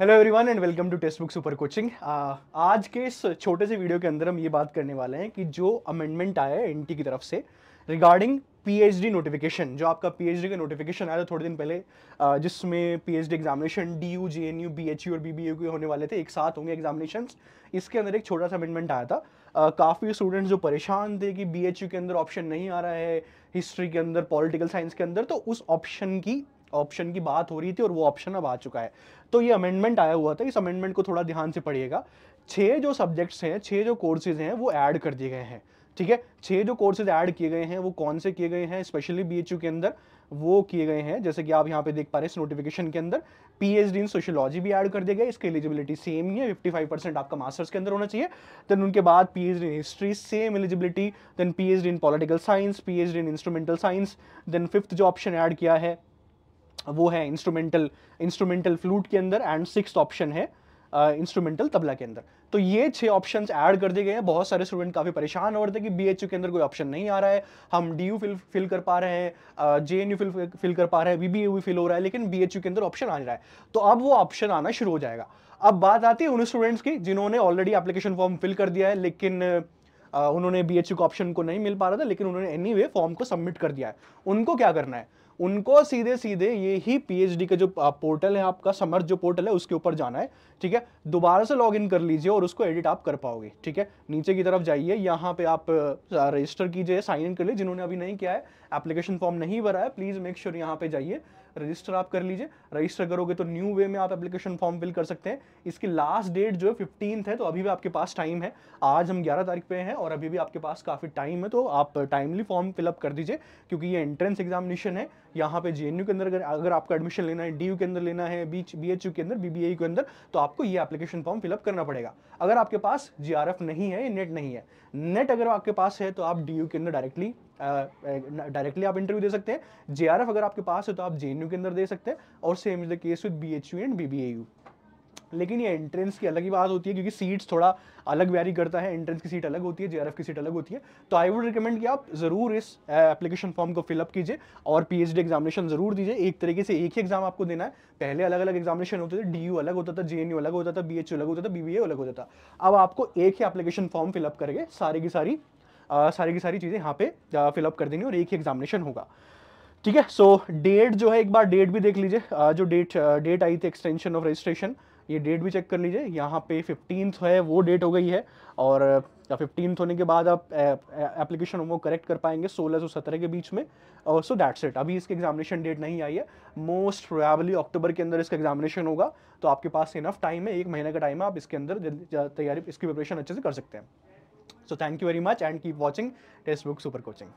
Hello everyone and welcome to Testbook super coaching आज के इस छोटे से वीडियो के अंदर हम ये बात करने वाले हैं कि जो अमेंडमेंट आया है एनटी की तरफ से रिगार्डिंग पीएचडी नोटिफिकेशन जो आपका पीएचडी का नोटिफिकेशन आया था थोड़े दिन पहले uh, जिसमें PhD examination D U J N U B H U और बी बी यू के होने वाले थे एक साथ होंगे एग्जामिनेशन इसके अंदर एक छोटा सा अमेंडमेंट आया था uh, काफ़ी स्टूडेंट्स जो परेशान थे कि बी एच यू के अंदर ऑप्शन नहीं आ रहा है हिस्ट्री के अंदर पॉलिटिकल साइंस के अंदर तो उस ऑप्शन की ऑप्शन की बात हो रही थी और वो ऑप्शन अब आ चुका है तो ये अमेंडमेंट आया हुआ था इस अमेंडमेंट को थोड़ा ध्यान से पढ़िएगा छः जो सब्जेक्ट्स हैं छः जो कोर्सेज हैं वो ऐड कर दिए गए हैं ठीक है छः जो कोर्सेज ऐड किए गए हैं वो कौन से किए गए हैं स्पेशली बी के अंदर वो किए गए हैं जैसे कि आप यहाँ पे देख पा रहे हैं इस नोटिफिकेशन के अंदर P H D in sociology भी ऐड कर दिया गया इसकी एलिजिबिलिटी सेम ही है 55 परसेंट आपका मास्टर्स के अंदर होना चाहिए देन उनके बाद P H D in history same eligibility then P H D in political science P H D in instrumental science then fifth जो ऑप्शन ऐड किया है वो है इंस्ट्रूमेंटल इंस्ट्रूमेंटल फ्लूट के अंदर एंड सिक्स ऑप्शन है इंस्ट्रूमेंटल uh, तबला के अंदर तो ये छह ऑप्शंस ऐड कर दिए गए हैं बहुत सारे स्टूडेंट काफ़ी परेशान हो रहे थे कि बी के अंदर कोई ऑप्शन नहीं आ रहा है हम डी फिल फिल कर पा रहे हैं जे एन फिल फिल कर पा रहे हैं बी बी फिल हो रहा है लेकिन बी के अंदर ऑप्शन आ रहा है तो अब वो ऑप्शन आना शुरू हो जाएगा अब बात आती है उन स्टूडेंट्स की जिन्होंने ऑलरेडी एप्लीकेशन फॉर्म फिल कर दिया है लेकिन uh, उन्होंने बी का ऑप्शन को नहीं मिल पा रहा था लेकिन उन्होंने एनी anyway फॉर्म को सबमिट कर दिया है उनको क्या करना है उनको सीधे सीधे ये ही पीएचडी का जो पोर्टल है आपका समर्थ जो पोर्टल है उसके ऊपर जाना है ठीक है दोबारा से लॉग इन कर लीजिए और उसको एडिट आप कर पाओगे ठीक है नीचे की तरफ जाइए यहाँ पे आप रजिस्टर कीजिए साइन इन कर लीजिए जिन्होंने अभी नहीं किया है एप्लीकेशन फॉर्म नहीं भरा है प्लीज़ मेक श्योर यहाँ पे जाइए रजिस्टर आप कर लीजिए रजिस्टर करोगे तो न्यू वे में आप एप्लीकेशन फॉर्म फिल कर सकते हैं इसकी लास्ट डेट जो है फिफ्टीन है तो अभी भी आपके पास टाइम है आज हम ग्यारह तारीख पे हैं और अभी भी आपके पास काफ़ी टाइम है तो आप टाइमली फॉर्म फिलअप कर दीजिए क्योंकि ये एंट्रेंस एग्जामिनेशन है यहाँ पे जे के अंदर अगर आपका एडमिशन लेना है डी के अंदर लेना है बी बी के अंदर बी के अंदर तो आपको ये एप्लीकेशन फॉर्म फिलअप करना पड़ेगा अगर आपके पास जी नहीं है नेट नहीं है नेट अगर आपके पास है तो आप डी के अंदर डायरेक्टली डायरेक्टली आप इंटरव्यू दे सकते हैं जे अगर आपके पास है तो आप जे के अंदर दे सकते हैं और same is the case with B and B लेकिन ये एंट्रेंस की अलग ही बात होती है क्योंकि सीट्स थोड़ा अलग वैरी करता है एंट्रेंस की सीट अलग होती है जेआरएफ की सीट अलग होती है तो आई वुड रिकमेंड कि आप ज़रूर इस एप्लीकेशन फॉर्म को फिलअप कीजिए और पीएचडी एग्जामिनेशन ज़रूर दीजिए एक तरीके से एक ही एग्जाम आपको देना है पहले अलग अलग एग्जामिनेशन होते थे डी अलग होता था जे अलग होता था बी अलग होता था बी अलग होता था अब आपको एक ही एप्लीकेशन फॉर्म फिलअप करके सारी की सारी सारी की सारी चीज़ें यहाँ पे फिलअप कर देंगे और एक ही एग्जामिनेशन होगा ठीक है सो डेट जो है एक बार डेट भी देख लीजिए जो डेट डेट आई थी एक्सटेंशन ऑफ रजिस्ट्रेशन ये डेट भी चेक कर लीजिए यहाँ पे फिफ्टीन है वो डेट हो गई है और फिफ्टीन होने के बाद आप एप्लीकेशन वो करेक्ट कर पाएंगे सोलह सौ सत्रह के बीच में और सो दैट्स इट अभी इसकी एग्जामिनेशन डेट नहीं आई है मोस्ट प्रोबेबली अक्टूबर के अंदर इसका एग्जामिनेशन होगा तो आपके पास इनफ टाइम है एक महीने का टाइम है आप इसके अंदर तैयारी इसकी प्रिपरेशन अच्छे से कर सकते हैं So thank you very much and keep watching Testbook Super Coaching.